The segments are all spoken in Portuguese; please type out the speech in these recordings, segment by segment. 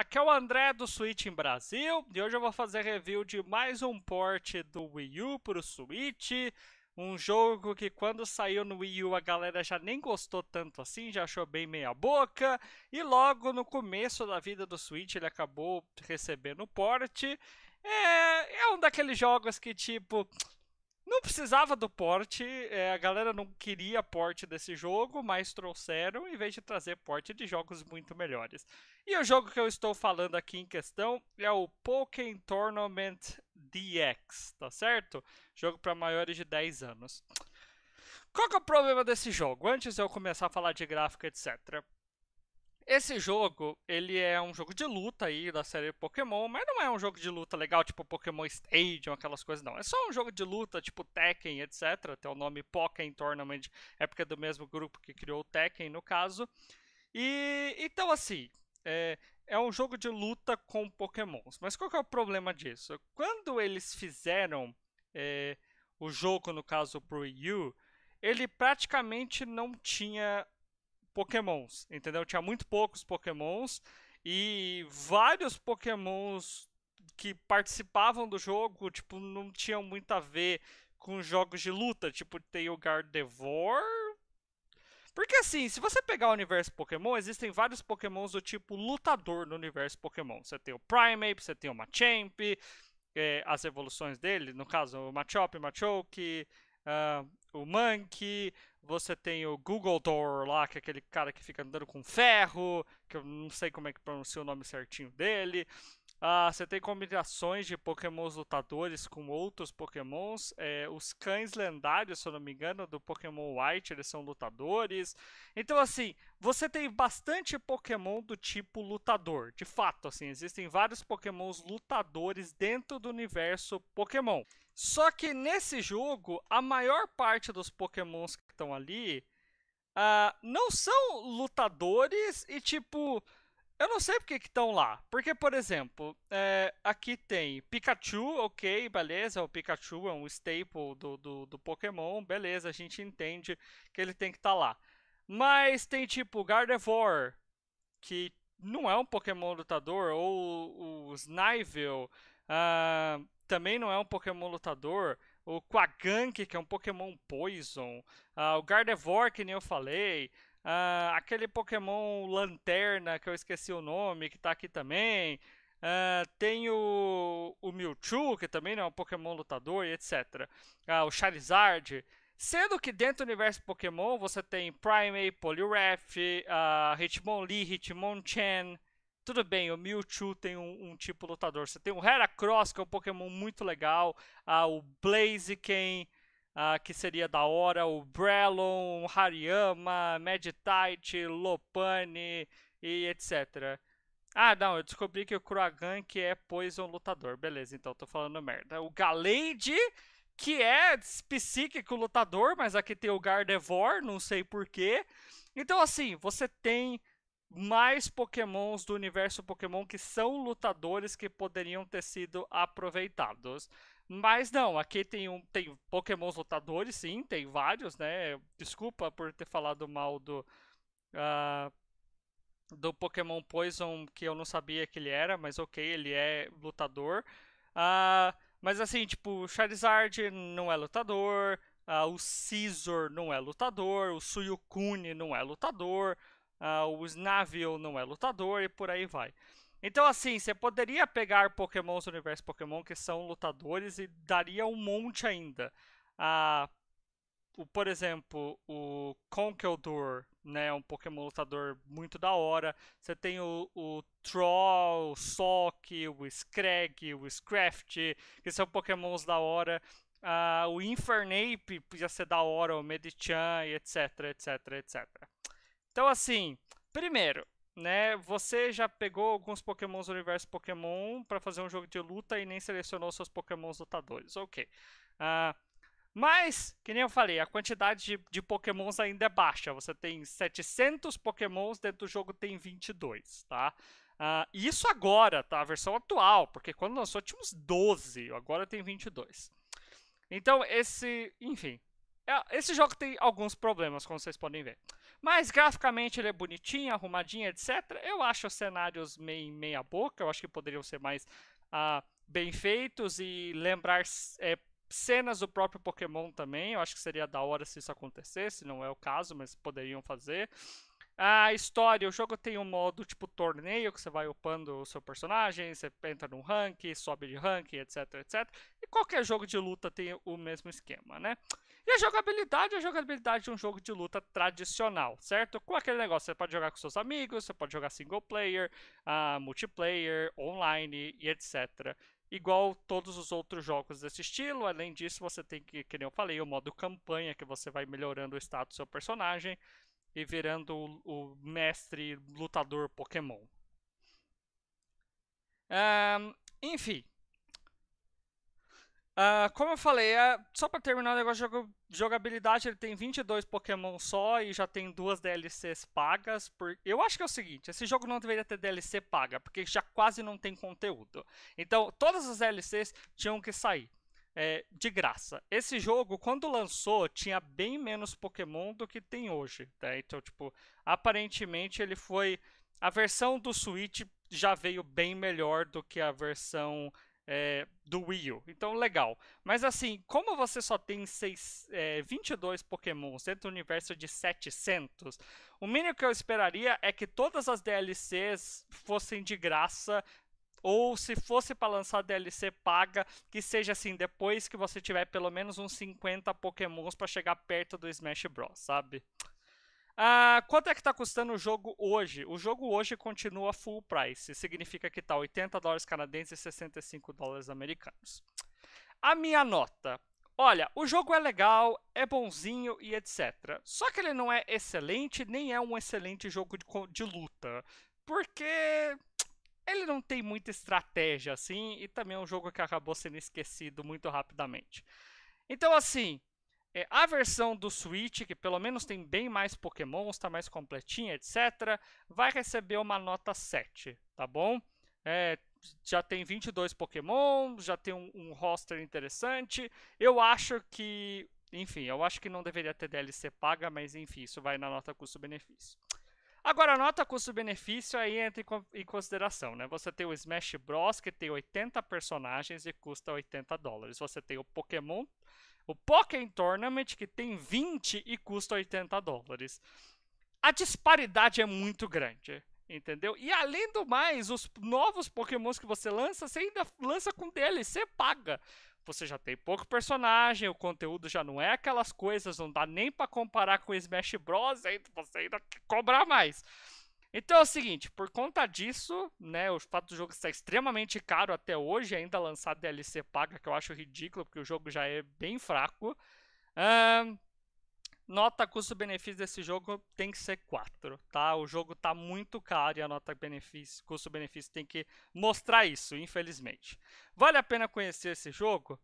Aqui é o André do Switch em Brasil e hoje eu vou fazer review de mais um port do Wii U para o Switch. Um jogo que quando saiu no Wii U a galera já nem gostou tanto assim, já achou bem meia boca. E logo no começo da vida do Switch ele acabou recebendo o port. É, é um daqueles jogos que tipo, não precisava do porte, é, a galera não queria porte desse jogo, mas trouxeram em vez de trazer porte de jogos muito melhores. E o jogo que eu estou falando aqui em questão é o Pokémon Tournament DX, tá certo? Jogo para maiores de 10 anos. Qual que é o problema desse jogo? Antes de eu começar a falar de gráfico, etc. Esse jogo, ele é um jogo de luta aí da série Pokémon, mas não é um jogo de luta legal, tipo Pokémon Stadium, aquelas coisas, não. É só um jogo de luta, tipo Tekken, etc. Tem o nome Pokémon Tournament, é porque é do mesmo grupo que criou o Tekken, no caso. E, então, assim, é, é um jogo de luta com Pokémons. Mas qual que é o problema disso? Quando eles fizeram é, o jogo, no caso, pro Wii U, ele praticamente não tinha pokémons, entendeu? Tinha muito poucos pokémons e vários pokémons que participavam do jogo, tipo, não tinham muito a ver com jogos de luta, tipo, tem o Gardevoir. Porque assim, se você pegar o universo Pokémon, existem vários Pokémons do tipo lutador no universo Pokémon. Você tem o Primeape, você tem o Machamp, é, as evoluções dele, no caso, o Machop, Machoke, uh, o Monkey, você tem o Google Door lá, que é aquele cara que fica andando com ferro, que eu não sei como é que pronuncia o nome certinho dele. Ah, você tem combinações de pokémons lutadores com outros pokémons. É, os cães lendários, se eu não me engano, do Pokémon White, eles são lutadores. Então, assim, você tem bastante pokémon do tipo lutador. De fato, assim, existem vários pokémons lutadores dentro do universo Pokémon. Só que nesse jogo, a maior parte dos pokémons que estão ali uh, não são lutadores e tipo. Eu não sei porque que estão lá. Porque, por exemplo, é, aqui tem Pikachu, ok, beleza. O Pikachu é um staple do, do, do Pokémon, beleza. A gente entende que ele tem que estar tá lá. Mas tem tipo Gardevoir, que não é um Pokémon lutador, ou o Snivel. Uh, também não é um Pokémon lutador. O Quagank, que é um Pokémon Poison. Uh, o Gardevoir, que nem eu falei. Uh, aquele Pokémon Lanterna, que eu esqueci o nome, que está aqui também. Uh, tem o, o Mewtwo, que também não é um Pokémon lutador, e etc. Uh, o Charizard. Sendo que dentro do universo Pokémon você tem Primate, Poliwrath, uh, Hitmonlee, Hitmonchan, tudo bem, o Mewtwo tem um, um tipo lutador. Você tem o Heracross, que é um Pokémon muito legal. Ah, o Blaziken, ah, que seria da hora. O Brelon, Hariyama, Meditite, Lopane e etc. Ah, não, eu descobri que o Kuragan que é Poison lutador. Beleza, então tô falando merda. O Galade, que é psíquico lutador, mas aqui tem o Gardevoir, não sei porquê. Então, assim, você tem mais pokémons do universo Pokémon que são lutadores que poderiam ter sido aproveitados. Mas não, aqui tem, um, tem pokémons lutadores, sim, tem vários, né? Desculpa por ter falado mal do... Uh, do Pokémon Poison, que eu não sabia que ele era, mas ok, ele é lutador. Uh, mas assim, tipo, Charizard não é lutador, uh, o Scizor não é lutador, o Suicune não é lutador. Uh, o Snavio não é lutador e por aí vai. Então, assim, você poderia pegar pokémons do universo Pokémon que são lutadores e daria um monte ainda. Uh, o, por exemplo, o Conkeldurr, né, um pokémon lutador muito da hora. Você tem o, o Troll, o Sock, o Scrag, o Scraft, que são pokémons da hora. Uh, o Infernape podia ser da hora, o Medichan, etc, etc, etc. Então, assim, primeiro, né, você já pegou alguns Pokémons do universo Pokémon para fazer um jogo de luta e nem selecionou seus Pokémons lutadores, ok. Uh, mas, que nem eu falei, a quantidade de, de, Pokémons ainda é baixa. Você tem 700 Pokémons, dentro do jogo tem 22, tá? Uh, isso agora, tá? A versão atual, porque quando lançou tinha uns 12, agora tem 22. Então, esse, enfim, é, esse jogo tem alguns problemas, como vocês podem ver. Mas graficamente ele é bonitinho, arrumadinho, etc. Eu acho os cenários meio meia boca, eu acho que poderiam ser mais ah, bem feitos e lembrar é, cenas do próprio Pokémon também. Eu acho que seria da hora se isso acontecesse, não é o caso, mas poderiam fazer. A história, o jogo tem um modo tipo torneio, que você vai upando o seu personagem, você entra num rank, sobe de rank, etc, etc. E qualquer jogo de luta tem o mesmo esquema, né? E a jogabilidade é a jogabilidade de um jogo de luta tradicional, certo? Com aquele negócio, você pode jogar com seus amigos, você pode jogar single player, uh, multiplayer, online e etc. Igual todos os outros jogos desse estilo, além disso, você tem que, como eu falei, o modo campanha, que você vai melhorando o status do seu personagem e virando o, o mestre lutador Pokémon. Um, enfim, Uh, como eu falei, é, só para terminar o negócio de jogabilidade, ele tem 22 Pokémon só e já tem duas DLCs pagas. Por... Eu acho que é o seguinte: esse jogo não deveria ter DLC paga, porque já quase não tem conteúdo. Então, todas as DLCs tinham que sair. É, de graça. Esse jogo, quando lançou, tinha bem menos Pokémon do que tem hoje. Né? Então, tipo, aparentemente ele foi. A versão do Switch já veio bem melhor do que a versão é, do Wii U. Então, legal. Mas assim, como você só tem seis, é, 22 Pokémons dentro do universo de 700, o mínimo que eu esperaria é que todas as DLCs fossem de graça ou se fosse para lançar DLC paga, que seja assim, depois que você tiver pelo menos uns 50 pokémons para chegar perto do Smash Bros, sabe? Ah, quanto é que está custando o jogo hoje? O jogo hoje continua full price, significa que tá 80 dólares canadenses e 65 dólares americanos. A minha nota. Olha, o jogo é legal, é bonzinho e etc. Só que ele não é excelente, nem é um excelente jogo de, de luta. Porque ele não tem muita estratégia assim, e também é um jogo que acabou sendo esquecido muito rapidamente. Então, assim, é, a versão do Switch, que pelo menos tem bem mais pokémons, está mais completinha, etc., vai receber uma nota 7, tá bom? É, já tem 22 Pokémon, já tem um, um, roster interessante. Eu acho que, enfim, eu acho que não deveria ter DLC paga, mas enfim, isso vai na nota custo-benefício. Agora, a nota custo-benefício aí entra em, consideração, né? Você tem o Smash Bros, que tem 80 personagens e custa 80 dólares. Você tem o Pokémon o Pokémon Tournament, que tem 20 e custa 80 dólares. A disparidade é muito grande. Entendeu? E além do mais, os novos pokémons que você lança, você ainda lança com DLC paga. Você já tem pouco personagem, o conteúdo já não é aquelas coisas, não dá nem para comparar com o Smash Bros, aí você ainda cobrar mais. Então é o seguinte, por conta disso, né, o fato do jogo estar extremamente caro até hoje, ainda lançar DLC paga, que eu acho ridículo, porque o jogo já é bem fraco. nota custo-benefício desse jogo tem que ser 4, tá? O jogo tá muito caro e a nota benefício, custo-benefício tem que mostrar isso, infelizmente. Vale a pena conhecer esse jogo?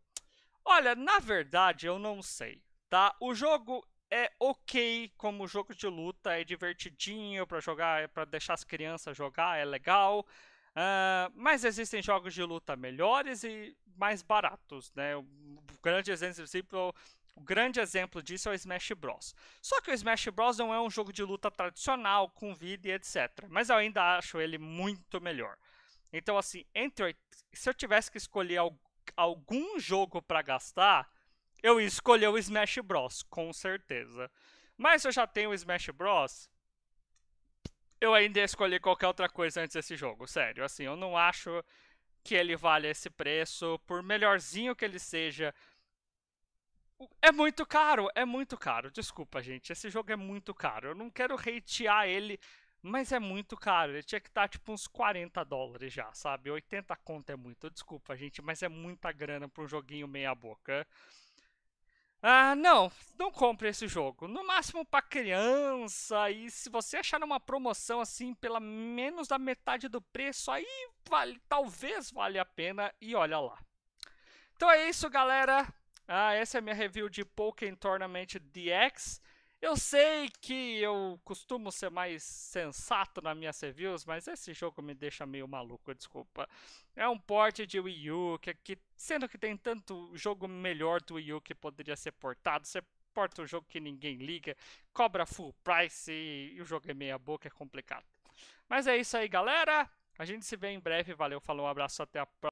Olha, na verdade eu não sei, tá? O jogo é ok como jogo de luta, é divertidinho para jogar, é para deixar as crianças jogar, é legal. Uh, mas existem jogos de luta melhores e mais baratos, né? O grande exemplo, o grande exemplo disso é o Smash Bros. Só que o Smash Bros não é um jogo de luta tradicional com vida e etc. Mas eu ainda acho ele muito melhor. Então assim, entre se eu tivesse que escolher algum jogo para gastar, eu ia escolher o Smash Bros, com certeza. Mas se eu já tenho o Smash Bros, eu ainda ia escolher qualquer outra coisa antes desse jogo, sério. Assim, eu não acho que ele vale esse preço, por melhorzinho que ele seja. É muito caro, é muito caro. Desculpa, gente, esse jogo é muito caro. Eu não quero hatear ele, mas é muito caro. Ele tinha que estar tá, tipo uns 40 dólares já, sabe? 80 conto é muito. Desculpa, gente, mas é muita grana para um joguinho meia boca. Ah, não, não compre esse jogo. No máximo para criança. E se você achar uma promoção assim pela menos da metade do preço, aí vale, talvez valha a pena e olha lá. Então é isso, galera. Ah, essa é a minha review de Pokémon Tournament DX. Eu sei que eu costumo ser mais sensato nas minhas reviews, mas esse jogo me deixa meio maluco, desculpa. É um porte de Wii U, que, que, sendo que tem tanto jogo melhor do Wii U que poderia ser portado, você porta um jogo que ninguém liga, cobra full price e, e o jogo é meia boca, é complicado. Mas é isso aí, galera. A gente se vê em breve. Valeu, falou, um abraço, até a próxima.